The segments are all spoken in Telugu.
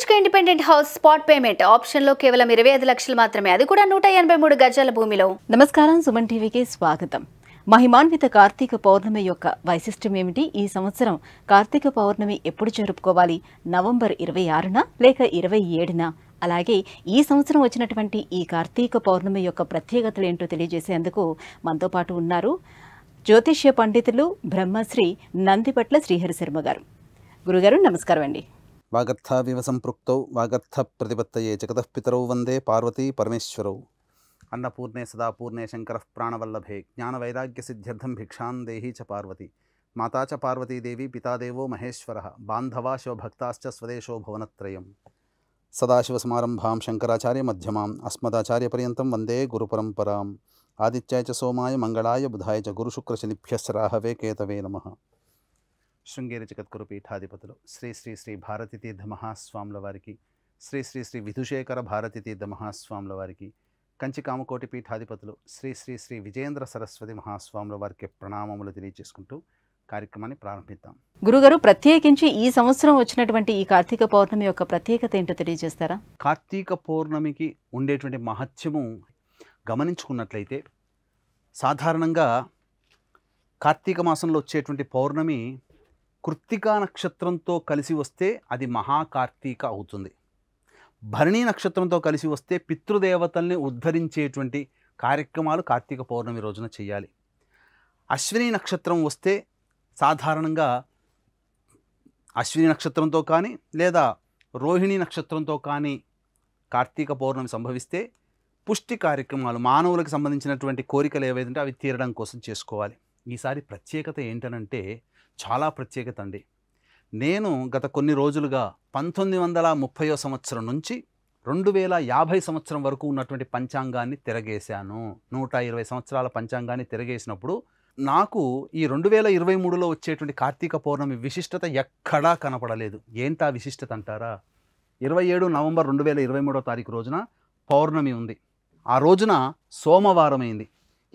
HK independent house spot payment option లో కేవలం ఇరవై ఐదు లక్షలు మాత్రమే అది కూడా నూట ఎనభై మూడు గజాల భూమిలో నమస్కారం సుమన్ టీవీకి స్వాగతం మహిమాన్విత కార్తీక పౌర్ణమి యొక్క వైశిష్టం ఏమిటి ఈ సంవత్సరం కార్తీక పౌర్ణమి ఎప్పుడు జరుపుకోవాలి నవంబర్ ఇరవై ఆరున లేక ఇరవై ఏడున అలాగే ఈ సంవత్సరం వచ్చినటువంటి ఈ కార్తీక పౌర్ణమి యొక్క ప్రత్యేకతలు ఏంటో తెలియజేసేందుకు మనతో పాటు ఉన్నారు జ్యోతిష్య పండితులు బ్రహ్మశ్రీ నందిపట్ల శ్రీహరి శర్మ గారు గురుగారు నమస్కారం అండి संपृक्त वागत्थ प्रतिपत्त जगत पितरौ वंदे पार्वती परमेश्वर अन्नपूर्णे सदा पूर्णे शङ्करः प्राणवल्लभे ज्ञानवैराग्यसिद्ध्यर्थं भिक्षा देहि च पार्वती माता च पार्वती देवी पिता देवो महेश्वर बांधवा शिवभक्ताश्च स्वदेशो भुवनत्रयम् सदाशिवसमारम्भां शङ्कराचार्यमध्यमाम् अस्मदाचार्यपर्यन्तं अस्मदाचार्यपर्यत वंदे आदित्याय च सोमाय मंगलाय बुधाय च राहवे केतवे नमः శృంగేరి జగద్గురు పీఠాధిపతులు శ్రీ శ్రీ శ్రీ భారతీతీర్థ మహాస్వాముల వారికి శ్రీ శ్రీ శ్రీ విధుశేఖర భారతీతీర్థ మహాస్వాముల వారికి కంచి కామకోటి పీఠాధిపతులు శ్రీ శ్రీ శ్రీ విజేంద్ర సరస్వతి మహాస్వాముల వారికి ప్రణామములు తెలియజేసుకుంటూ కార్యక్రమాన్ని ప్రారంభిద్దాం గురుగారు ప్రత్యేకించి ఈ సంవత్సరం వచ్చినటువంటి ఈ కార్తీక పౌర్ణమి యొక్క ప్రత్యేకత ఏంటో తెలియజేస్తారా కార్తీక పౌర్ణమికి ఉండేటువంటి మహత్యము గమనించుకున్నట్లయితే సాధారణంగా కార్తీక మాసంలో వచ్చేటువంటి పౌర్ణమి కృత్తికా నక్షత్రంతో కలిసి వస్తే అది మహాకార్తీక అవుతుంది భరణి నక్షత్రంతో కలిసి వస్తే పితృదేవతల్ని ఉద్ధరించేటువంటి కార్యక్రమాలు కార్తీక పౌర్ణమి రోజున చేయాలి అశ్విని నక్షత్రం వస్తే సాధారణంగా అశ్విని నక్షత్రంతో కానీ లేదా రోహిణి నక్షత్రంతో కానీ కార్తీక పౌర్ణమి సంభవిస్తే పుష్టి కార్యక్రమాలు మానవులకు సంబంధించినటువంటి కోరికలు ఏవైతే అవి తీరడం కోసం చేసుకోవాలి ఈసారి ప్రత్యేకత ఏంటనంటే చాలా ప్రత్యేకత అండి నేను గత కొన్ని రోజులుగా పంతొమ్మిది వందల ముప్పయో సంవత్సరం నుంచి రెండు వేల యాభై సంవత్సరం వరకు ఉన్నటువంటి పంచాంగాన్ని తిరగేశాను నూట ఇరవై సంవత్సరాల పంచాంగాన్ని తిరగేసినప్పుడు నాకు ఈ రెండు వేల ఇరవై మూడులో వచ్చేటువంటి కార్తీక పౌర్ణమి విశిష్టత ఎక్కడా కనపడలేదు ఏంటా విశిష్టత అంటారా ఇరవై ఏడు నవంబర్ రెండు వేల ఇరవై మూడో తారీఖు రోజున పౌర్ణమి ఉంది ఆ రోజున సోమవారం అయింది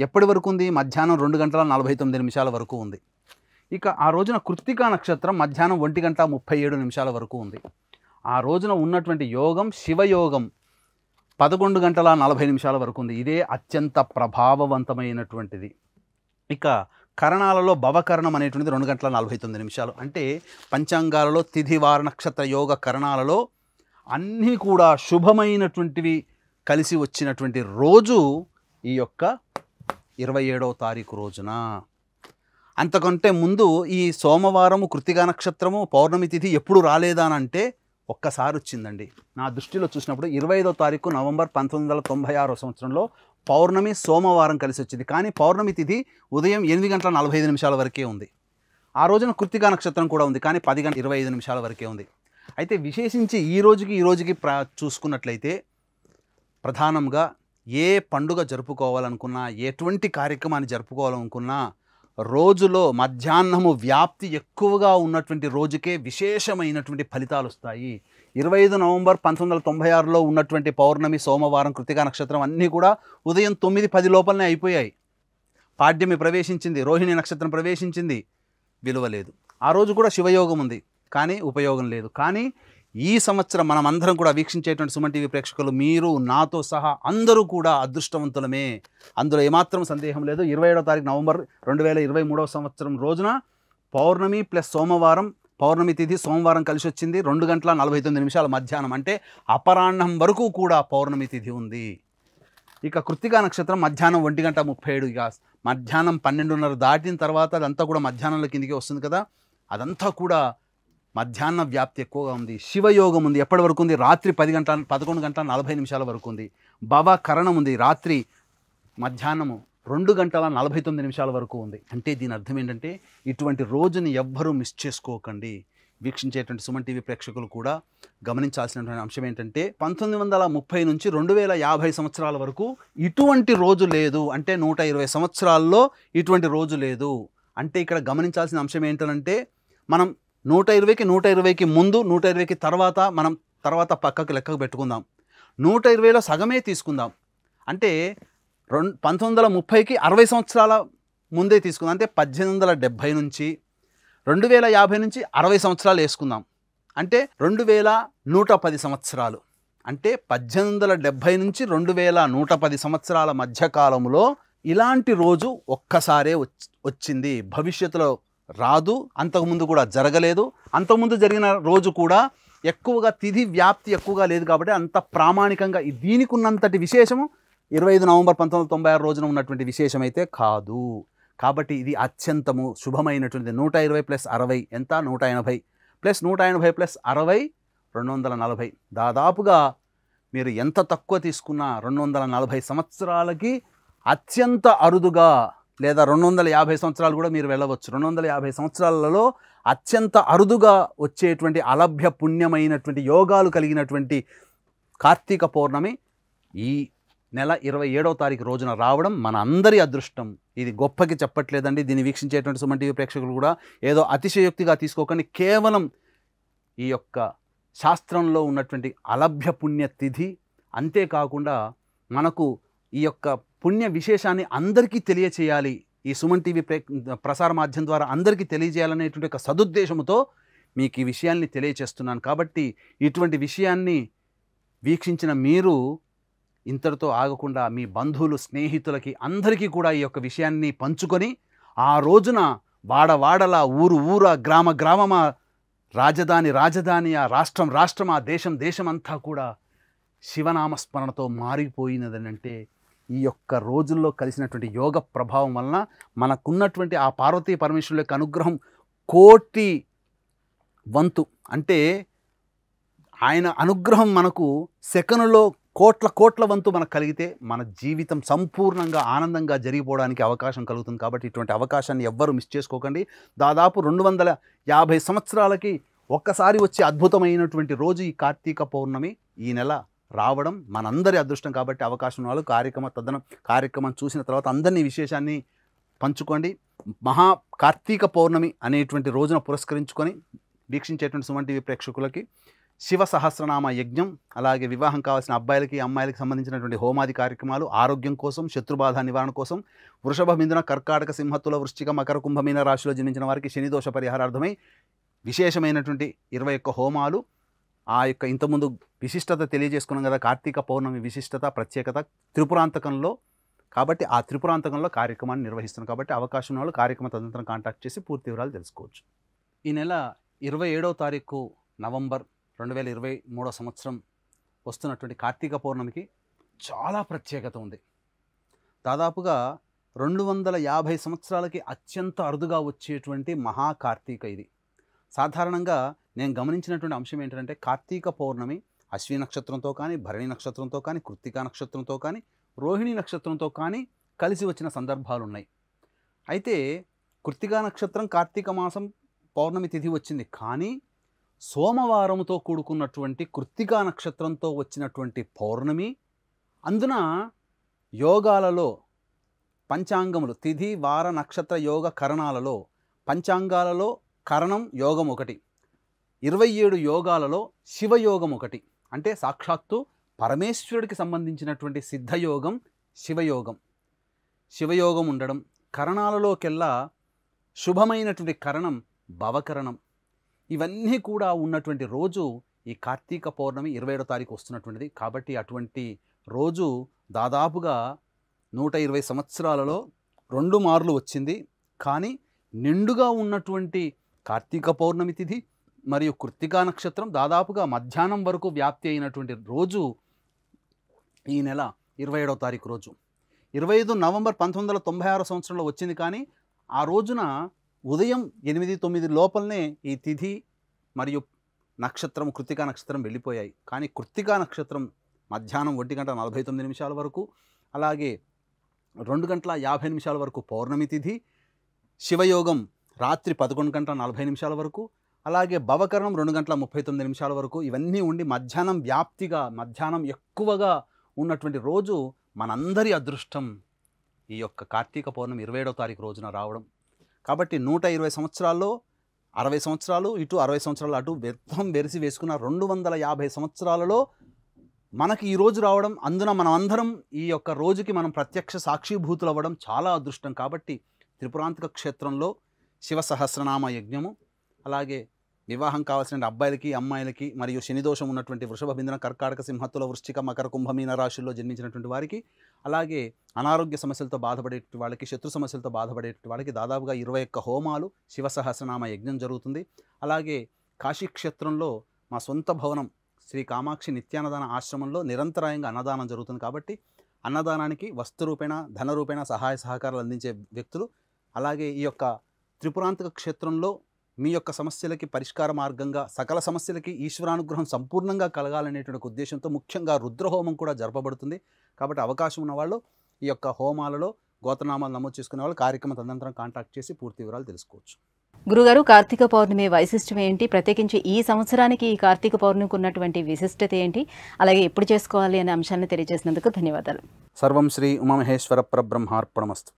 ఎప్పటి వరకు ఉంది మధ్యాహ్నం రెండు గంటల నలభై తొమ్మిది నిమిషాల వరకు ఉంది ఇక ఆ రోజున కృత్తికా నక్షత్రం మధ్యాహ్నం ఒంటి గంట ముప్పై ఏడు నిమిషాల వరకు ఉంది ఆ రోజున ఉన్నటువంటి యోగం శివయోగం పదకొండు గంటల నలభై నిమిషాల వరకు ఉంది ఇదే అత్యంత ప్రభావవంతమైనటువంటిది ఇక కరణాలలో భవకరణం అనేటువంటిది రెండు గంటల నలభై తొమ్మిది నిమిషాలు అంటే పంచాంగాలలో తిథివార నక్షత్ర యోగ కరణాలలో అన్నీ కూడా శుభమైనటువంటివి కలిసి వచ్చినటువంటి రోజు ఈ యొక్క ఇరవై ఏడవ తారీఖు రోజున అంతకంటే ముందు ఈ సోమవారము కృతిగా నక్షత్రము పౌర్ణమి తిథి ఎప్పుడు రాలేదానంటే ఒక్కసారి వచ్చిందండి నా దృష్టిలో చూసినప్పుడు ఇరవై ఐదో తారీఖు నవంబర్ పంతొమ్మిది వందల తొంభై ఆరో సంవత్సరంలో పౌర్ణమి సోమవారం కలిసి వచ్చింది కానీ పౌర్ణమి తిథి ఉదయం ఎనిమిది గంటల నలభై ఐదు నిమిషాల వరకే ఉంది ఆ రోజున కృతికా నక్షత్రం కూడా ఉంది కానీ పది గంటల ఇరవై ఐదు నిమిషాల వరకే ఉంది అయితే విశేషించి ఈ రోజుకి ఈ రోజుకి ప్ర చూసుకున్నట్లయితే ప్రధానంగా ఏ పండుగ జరుపుకోవాలనుకున్నా ఎటువంటి కార్యక్రమాన్ని జరుపుకోవాలనుకున్నా రోజులో మధ్యాహ్నము వ్యాప్తి ఎక్కువగా ఉన్నటువంటి రోజుకే విశేషమైనటువంటి ఫలితాలు వస్తాయి ఇరవై ఐదు నవంబర్ పంతొమ్మిది వందల తొంభై ఆరులో ఉన్నటువంటి పౌర్ణమి సోమవారం కృతికా నక్షత్రం అన్నీ కూడా ఉదయం తొమ్మిది పది లోపలనే అయిపోయాయి పాడ్యమి ప్రవేశించింది రోహిణి నక్షత్రం ప్రవేశించింది విలువ లేదు ఆ రోజు కూడా శివయోగం ఉంది కానీ ఉపయోగం లేదు కానీ ఈ సంవత్సరం మనం అందరం కూడా వీక్షించేటువంటి సుమన్ టీవీ ప్రేక్షకులు మీరు నాతో సహా అందరూ కూడా అదృష్టవంతులమే అందులో ఏమాత్రం సందేహం లేదు ఇరవై ఏడో తారీఖు నవంబర్ రెండు వేల ఇరవై మూడవ సంవత్సరం రోజున పౌర్ణమి ప్లస్ సోమవారం పౌర్ణమి తిథి సోమవారం కలిసి వచ్చింది రెండు గంటల నలభై తొమ్మిది నిమిషాల మధ్యాహ్నం అంటే అపరాహ్నం వరకు కూడా పౌర్ణమి తిథి ఉంది ఇక కృత్తికా నక్షత్రం మధ్యాహ్నం ఒంటి గంట ముప్పై ఏడు ఇక మధ్యాహ్నం పన్నెండున్నర దాటిన తర్వాత అదంతా కూడా మధ్యాహ్నంలో కిందికి వస్తుంది కదా అదంతా కూడా మధ్యాహ్న వ్యాప్తి ఎక్కువగా ఉంది శివయోగం ఉంది ఎప్పటి వరకు ఉంది రాత్రి పది గంటల పదకొండు గంటల నలభై నిమిషాల వరకు ఉంది కరణం ఉంది రాత్రి మధ్యాహ్నము రెండు గంటల నలభై తొమ్మిది నిమిషాల వరకు ఉంది అంటే దీని అర్థం ఏంటంటే ఇటువంటి రోజుని ఎవ్వరూ మిస్ చేసుకోకండి వీక్షించేటువంటి సుమన్ టీవీ ప్రేక్షకులు కూడా గమనించాల్సినటువంటి అంశం ఏంటంటే పంతొమ్మిది వందల ముప్పై నుంచి రెండు వేల యాభై సంవత్సరాల వరకు ఇటువంటి రోజు లేదు అంటే నూట ఇరవై సంవత్సరాల్లో ఇటువంటి రోజు లేదు అంటే ఇక్కడ గమనించాల్సిన అంశం ఏంటంటే మనం నూట ఇరవైకి నూట ఇరవైకి ముందు నూట ఇరవైకి తర్వాత మనం తర్వాత పక్కకు లెక్కకు పెట్టుకుందాం నూట ఇరవైలో సగమే తీసుకుందాం అంటే రెండు పంతొమ్మిది వందల ముప్పైకి అరవై సంవత్సరాల ముందే తీసుకుందాం అంటే పద్దెనిమిది వందల డెబ్భై నుంచి రెండు వేల యాభై నుంచి అరవై సంవత్సరాలు వేసుకుందాం అంటే రెండు వేల నూట పది సంవత్సరాలు అంటే పద్దెనిమిది వందల డెబ్భై నుంచి రెండు వేల నూట పది సంవత్సరాల మధ్యకాలంలో ఇలాంటి రోజు ఒక్కసారే వచ్చింది భవిష్యత్తులో రాదు అంతకుముందు కూడా జరగలేదు అంతకుముందు జరిగిన రోజు కూడా ఎక్కువగా తిథి వ్యాప్తి ఎక్కువగా లేదు కాబట్టి అంత ప్రామాణికంగా దీనికి ఉన్నంతటి విశేషము ఇరవై ఐదు నవంబర్ పంతొమ్మిది తొంభై ఆరు రోజున ఉన్నటువంటి విశేషం అయితే కాదు కాబట్టి ఇది అత్యంతము శుభమైనటువంటిది నూట ఇరవై ప్లస్ అరవై ఎంత నూట ఎనభై ప్లస్ నూట ఎనభై ప్లస్ అరవై రెండు వందల నలభై దాదాపుగా మీరు ఎంత తక్కువ తీసుకున్నా రెండు వందల నలభై సంవత్సరాలకి అత్యంత అరుదుగా లేదా రెండు వందల యాభై సంవత్సరాలు కూడా మీరు వెళ్ళవచ్చు రెండు వందల యాభై సంవత్సరాలలో అత్యంత అరుదుగా వచ్చేటువంటి అలభ్య పుణ్యమైనటువంటి యోగాలు కలిగినటువంటి కార్తీక పౌర్ణమి ఈ నెల ఇరవై ఏడవ తారీఖు రోజున రావడం మన అందరి అదృష్టం ఇది గొప్పకి చెప్పట్లేదండి దీన్ని వీక్షించేటువంటి సుమన్ టీవీ ప్రేక్షకులు కూడా ఏదో అతిశయోక్తిగా తీసుకోకండి కేవలం ఈ యొక్క శాస్త్రంలో ఉన్నటువంటి అలభ్య పుణ్యతిథి అంతేకాకుండా మనకు ఈ యొక్క పుణ్య విశేషాన్ని అందరికీ తెలియచేయాలి ఈ సుమన్ టీవీ ప్రసార మాధ్యమం ద్వారా అందరికీ తెలియజేయాలనేటువంటి ఒక సదుద్దేశంతో మీకు ఈ విషయాన్ని తెలియచేస్తున్నాను కాబట్టి ఇటువంటి విషయాన్ని వీక్షించిన మీరు ఇంతటితో ఆగకుండా మీ బంధువులు స్నేహితులకి అందరికీ కూడా ఈ యొక్క విషయాన్ని పంచుకొని ఆ రోజున వాడవాడలా ఊరు ఊర గ్రామ గ్రామమా రాజధాని రాజధాని ఆ రాష్ట్రం రాష్ట్రం ఆ దేశం దేశం అంతా కూడా శివనామస్మరణతో మారిపోయినదనంటే ఈ యొక్క రోజుల్లో కలిసినటువంటి యోగ ప్రభావం వలన మనకున్నటువంటి ఆ పార్వతీ పరమేశ్వరుల యొక్క అనుగ్రహం కోటి వంతు అంటే ఆయన అనుగ్రహం మనకు సెకనులో కోట్ల కోట్ల వంతు మనకు కలిగితే మన జీవితం సంపూర్ణంగా ఆనందంగా జరిగిపోవడానికి అవకాశం కలుగుతుంది కాబట్టి ఇటువంటి అవకాశాన్ని ఎవ్వరూ మిస్ చేసుకోకండి దాదాపు రెండు వందల యాభై సంవత్సరాలకి ఒక్కసారి వచ్చే అద్భుతమైనటువంటి రోజు ఈ కార్తీక పౌర్ణమి ఈ నెల రావడం మనందరి అదృష్టం కాబట్టి అవకాశం ఉన్నవాళ్ళు కార్యక్రమ తదనం కార్యక్రమం చూసిన తర్వాత అందరినీ విశేషాన్ని పంచుకోండి మహా కార్తీక పౌర్ణమి అనేటువంటి రోజున పురస్కరించుకొని వీక్షించేటువంటి సుమన్ ప్రేక్షకులకి శివ సహస్రనామ యజ్ఞం అలాగే వివాహం కావాల్సిన అబ్బాయిలకి అమ్మాయిలకి సంబంధించినటువంటి హోమాది కార్యక్రమాలు ఆరోగ్యం కోసం శత్రుబాధ నివారణ కోసం వృషభ మిందున కర్కాటక సింహత్తుల వృష్టిక మకర కుంభమీన రాశిలో జన్మించిన వారికి శనిదోష పరిహారార్థమై విశేషమైనటువంటి ఇరవై ఒక్క హోమాలు ఆ యొక్క ఇంతకుముందు విశిష్టత తెలియజేసుకున్నాం కదా కార్తీక పౌర్ణమి విశిష్టత ప్రత్యేకత త్రిపురాంతకంలో కాబట్టి ఆ త్రిపురాంతకంలో కార్యక్రమాన్ని నిర్వహిస్తున్నాం కాబట్టి అవకాశం ఉన్న వాళ్ళు కార్యక్రమ తదనంతరం కాంటాక్ట్ చేసి పూర్తి వివరాలు తెలుసుకోవచ్చు ఈ నెల ఇరవై ఏడవ తారీఖు నవంబర్ రెండు వేల ఇరవై మూడో సంవత్సరం వస్తున్నటువంటి కార్తీక పౌర్ణమికి చాలా ప్రత్యేకత ఉంది దాదాపుగా రెండు వందల యాభై సంవత్సరాలకి అత్యంత అరుదుగా వచ్చేటువంటి మహాకార్తీక ఇది సాధారణంగా నేను గమనించినటువంటి అంశం ఏంటంటే కార్తీక పౌర్ణమి అశ్విని నక్షత్రంతో కానీ భరణి నక్షత్రంతో కానీ కృత్తికా నక్షత్రంతో కానీ రోహిణి నక్షత్రంతో కానీ కలిసి వచ్చిన సందర్భాలు ఉన్నాయి అయితే కృత్తికా నక్షత్రం కార్తీక మాసం పౌర్ణమి తిథి వచ్చింది కానీ సోమవారంతో కూడుకున్నటువంటి కృత్తికా నక్షత్రంతో వచ్చినటువంటి పౌర్ణమి అందున యోగాలలో పంచాంగములు తిథి వార నక్షత్ర యోగ కరణాలలో పంచాంగాలలో కరణం యోగం ఒకటి ఇరవై ఏడు యోగాలలో శివయోగం ఒకటి అంటే సాక్షాత్తు పరమేశ్వరుడికి సంబంధించినటువంటి సిద్ధయోగం శివయోగం శివయోగం ఉండడం కరణాలలోకెల్లా శుభమైనటువంటి కరణం భవకరణం ఇవన్నీ కూడా ఉన్నటువంటి రోజు ఈ కార్తీక పౌర్ణమి ఇరవై ఏడో తారీఖు వస్తున్నటువంటిది కాబట్టి అటువంటి రోజు దాదాపుగా నూట ఇరవై సంవత్సరాలలో రెండు మార్లు వచ్చింది కానీ నిండుగా ఉన్నటువంటి కార్తీక పౌర్ణమి తిథి మరియు కృత్తికా నక్షత్రం దాదాపుగా మధ్యాహ్నం వరకు వ్యాప్తి అయినటువంటి రోజు ఈ నెల ఇరవై ఏడవ తారీఖు రోజు ఇరవై ఐదు నవంబర్ పంతొమ్మిది వందల తొంభై ఆరు సంవత్సరంలో వచ్చింది కానీ ఆ రోజున ఉదయం ఎనిమిది తొమ్మిది లోపలనే ఈ తిథి మరియు నక్షత్రం కృత్తికా నక్షత్రం వెళ్ళిపోయాయి కానీ కృత్తికా నక్షత్రం మధ్యాహ్నం ఒంటి గంట నలభై తొమ్మిది నిమిషాల వరకు అలాగే రెండు గంటల యాభై నిమిషాల వరకు పౌర్ణమి తిథి శివయోగం రాత్రి పదకొండు గంటల నలభై నిమిషాల వరకు అలాగే భవకరణం రెండు గంటల ముప్పై తొమ్మిది నిమిషాల వరకు ఇవన్నీ ఉండి మధ్యాహ్నం వ్యాప్తిగా మధ్యాహ్నం ఎక్కువగా ఉన్నటువంటి రోజు మనందరి అదృష్టం ఈ యొక్క కార్తీక పౌర్ణమి ఇరవై ఏడవ తారీఖు రోజున రావడం కాబట్టి నూట ఇరవై సంవత్సరాల్లో అరవై సంవత్సరాలు ఇటు అరవై సంవత్సరాలు అటు వ్యర్థం వెరిసి వేసుకున్న రెండు వందల యాభై సంవత్సరాలలో మనకి ఈరోజు రావడం అందున మనం అందరం ఈ యొక్క రోజుకి మనం ప్రత్యక్ష సాక్షిభూతులు అవ్వడం చాలా అదృష్టం కాబట్టి త్రిపురాంతక క్షేత్రంలో శివ సహస్రనామ యజ్ఞము అలాగే వివాహం కావాల్సిన అబ్బాయిలకి అమ్మాయిలకి మరియు శనిదోషం ఉన్నటువంటి వృషభ బిందన కర్కాటక సింహత్తుల వృష్టిక మకర కుంభమీన రాశుల్లో జన్మించినటువంటి వారికి అలాగే అనారోగ్య సమస్యలతో బాధపడేటువంటి వాళ్ళకి శత్రు సమస్యలతో బాధపడేటువంటి వాళ్ళకి దాదాపుగా ఇరవై ఒక్క హోమాలు సహస్రనామ యజ్ఞం జరుగుతుంది అలాగే కాశీక్షేత్రంలో మా సొంత భవనం శ్రీ కామాక్షి నిత్యానదాన ఆశ్రమంలో నిరంతరాయంగా అన్నదానం జరుగుతుంది కాబట్టి అన్నదానానికి వస్తు ధన రూపేణ సహాయ సహకారాలు అందించే వ్యక్తులు అలాగే ఈ యొక్క త్రిపురాంతక క్షేత్రంలో మీ యొక్క సమస్యలకి పరిష్కార మార్గంగా సకల సమస్యలకి ఈశ్వరానుగ్రహం సంపూర్ణంగా కలగాలనేటువంటి ఉద్దేశంతో ముఖ్యంగా రుద్రహోమం కూడా జరపబడుతుంది కాబట్టి అవకాశం ఉన్నవాళ్ళు ఈ యొక్క హోమాలలో గోతనామాలు నమోదు చేసుకునే వాళ్ళు కార్యక్రమం తదనంతరం కాంటాక్ట్ చేసి పూర్తి వివరాలు తెలుసుకోవచ్చు గురుగారు కార్తీక పౌర్ణమి వైశిష్టం ఏంటి ప్రత్యేకించి ఈ సంవత్సరానికి ఈ కార్తీక పౌర్ణమికి ఉన్నటువంటి విశిష్టత ఏంటి అలాగే ఎప్పుడు చేసుకోవాలి అనే అంశాన్ని తెలియజేసినందుకు ధన్యవాదాలు సర్వం శ్రీ ఉమామహేశ్వర పరబ్రహ్మార్పణమస్తు